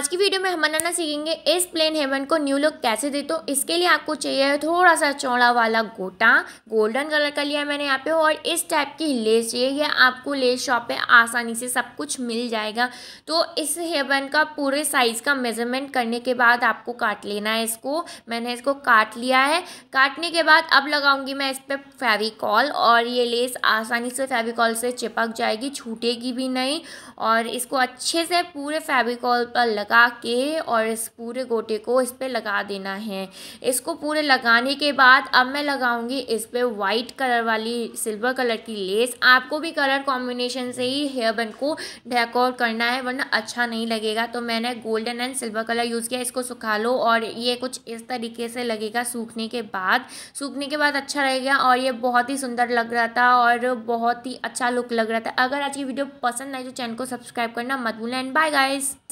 आज की वीडियो में हम बनाना सीखेंगे इस प्लेन हेवन को न्यू लुक कैसे दे तो इसके लिए आपको चाहिए थोड़ा सा चौड़ा वाला गोटा गोल्डन कलर का लिया मैंने यहाँ पे और इस टाइप की लेस चाहिए ये आपको लेस शॉप पे आसानी से सब कुछ मिल जाएगा तो इस हेवन का पूरे साइज़ का मेजरमेंट करने के बाद आपको काट लेना है इसको मैंने इसको काट लिया है काटने के बाद अब लगाऊंगी मैं इस पर फेविकॉल और ये लेस आसानी से फेविकॉल से चिपक जाएगी छूटेगी भी नहीं और इसको अच्छे से पूरे फेविकॉल पर लग लगा के और इस पूरे गोटे को इस पर लगा देना है इसको पूरे लगाने के बाद अब मैं लगाऊंगी इस पर वाइट कलर वाली सिल्वर कलर की लेस आपको भी कलर कॉम्बिनेशन से ही हेयर बन को डेकोर करना है वरना अच्छा नहीं लगेगा तो मैंने golden and silver colour use किया इसको सुखा लो और ये कुछ इस तरीके से लगेगा सूखने के बाद सूखने के बाद अच्छा रहेगा और ये बहुत ही सुंदर लग रहा था और बहुत ही अच्छा लुक लग रहा था अगर आज की वीडियो पसंद आए तो चैनल को सब्सक्राइब करना मत भूलना एंड बाय गाइज़